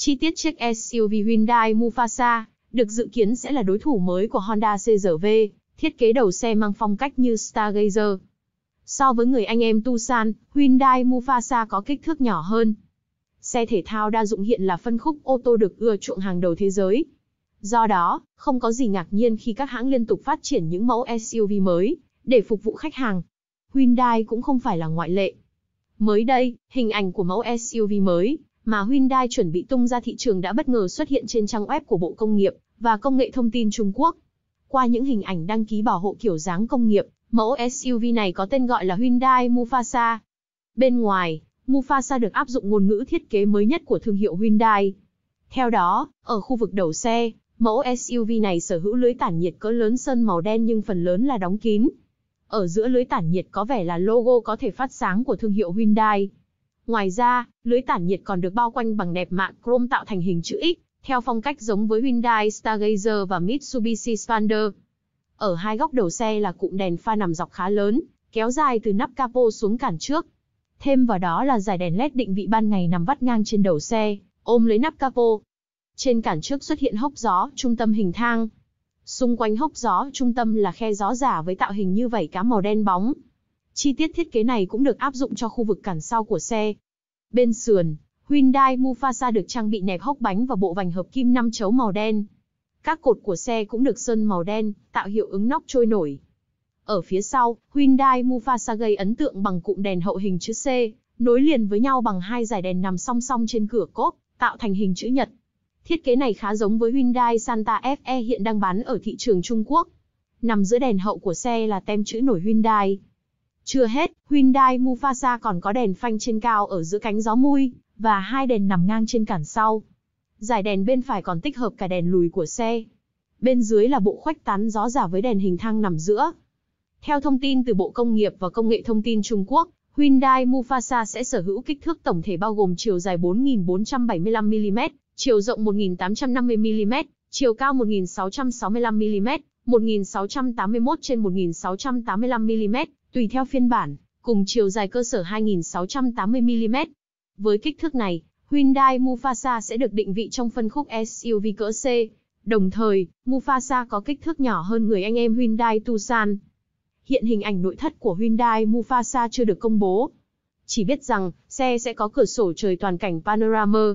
Chi tiết chiếc SUV Hyundai Mufasa được dự kiến sẽ là đối thủ mới của Honda CRV, thiết kế đầu xe mang phong cách như Stargazer. So với người anh em Tucson, Hyundai Mufasa có kích thước nhỏ hơn. Xe thể thao đa dụng hiện là phân khúc ô tô được ưa chuộng hàng đầu thế giới. Do đó, không có gì ngạc nhiên khi các hãng liên tục phát triển những mẫu SUV mới để phục vụ khách hàng. Hyundai cũng không phải là ngoại lệ. Mới đây, hình ảnh của mẫu SUV mới mà Hyundai chuẩn bị tung ra thị trường đã bất ngờ xuất hiện trên trang web của Bộ Công nghiệp và Công nghệ Thông tin Trung Quốc. Qua những hình ảnh đăng ký bảo hộ kiểu dáng công nghiệp, mẫu SUV này có tên gọi là Hyundai Mufasa. Bên ngoài, Mufasa được áp dụng ngôn ngữ thiết kế mới nhất của thương hiệu Hyundai. Theo đó, ở khu vực đầu xe, mẫu SUV này sở hữu lưới tản nhiệt cỡ lớn sơn màu đen nhưng phần lớn là đóng kín. Ở giữa lưới tản nhiệt có vẻ là logo có thể phát sáng của thương hiệu Hyundai. Ngoài ra, lưới tản nhiệt còn được bao quanh bằng đẹp mạ chrome tạo thành hình chữ X, theo phong cách giống với Hyundai Stargazer và Mitsubishi Sprinter. Ở hai góc đầu xe là cụm đèn pha nằm dọc khá lớn, kéo dài từ nắp capo xuống cản trước. Thêm vào đó là dải đèn led định vị ban ngày nằm vắt ngang trên đầu xe, ôm lấy nắp capo. Trên cản trước xuất hiện hốc gió, trung tâm hình thang. Xung quanh hốc gió, trung tâm là khe gió giả với tạo hình như vảy cá màu đen bóng, Chi tiết thiết kế này cũng được áp dụng cho khu vực cản sau của xe. Bên sườn, Hyundai Mufasa được trang bị nẹp hốc bánh và bộ vành hợp kim 5 chấu màu đen. Các cột của xe cũng được sơn màu đen, tạo hiệu ứng nóc trôi nổi. Ở phía sau, Hyundai Mufasa gây ấn tượng bằng cụm đèn hậu hình chữ C, nối liền với nhau bằng hai dải đèn nằm song song trên cửa cốp, tạo thành hình chữ nhật. Thiết kế này khá giống với Hyundai Santa Fe hiện đang bán ở thị trường Trung Quốc. Nằm giữa đèn hậu của xe là tem chữ nổi Hyundai. Chưa hết, Hyundai Mufasa còn có đèn phanh trên cao ở giữa cánh gió mui, và hai đèn nằm ngang trên cản sau. Giải đèn bên phải còn tích hợp cả đèn lùi của xe. Bên dưới là bộ khoách tán gió giả với đèn hình thang nằm giữa. Theo thông tin từ Bộ Công nghiệp và Công nghệ Thông tin Trung Quốc, Hyundai Mufasa sẽ sở hữu kích thước tổng thể bao gồm chiều dài 4.475mm, chiều rộng 1.850mm, chiều cao 1.665mm, 1.681 trên 1.685mm tùy theo phiên bản, cùng chiều dài cơ sở 2680mm. Với kích thước này, Hyundai Mufasa sẽ được định vị trong phân khúc SUV cỡ C. Đồng thời, Mufasa có kích thước nhỏ hơn người anh em Hyundai Tucson. Hiện hình ảnh nội thất của Hyundai Mufasa chưa được công bố. Chỉ biết rằng, xe sẽ có cửa sổ trời toàn cảnh panorama.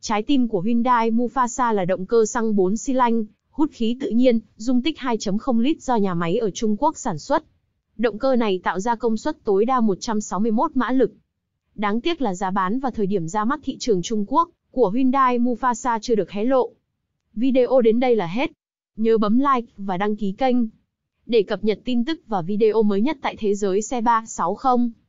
Trái tim của Hyundai Mufasa là động cơ xăng 4 xi lanh, hút khí tự nhiên, dung tích 2.0 lít do nhà máy ở Trung Quốc sản xuất. Động cơ này tạo ra công suất tối đa 161 mã lực. Đáng tiếc là giá bán và thời điểm ra mắt thị trường Trung Quốc của Hyundai Mufasa chưa được hé lộ. Video đến đây là hết. Nhớ bấm like và đăng ký kênh để cập nhật tin tức và video mới nhất tại thế giới xe 360.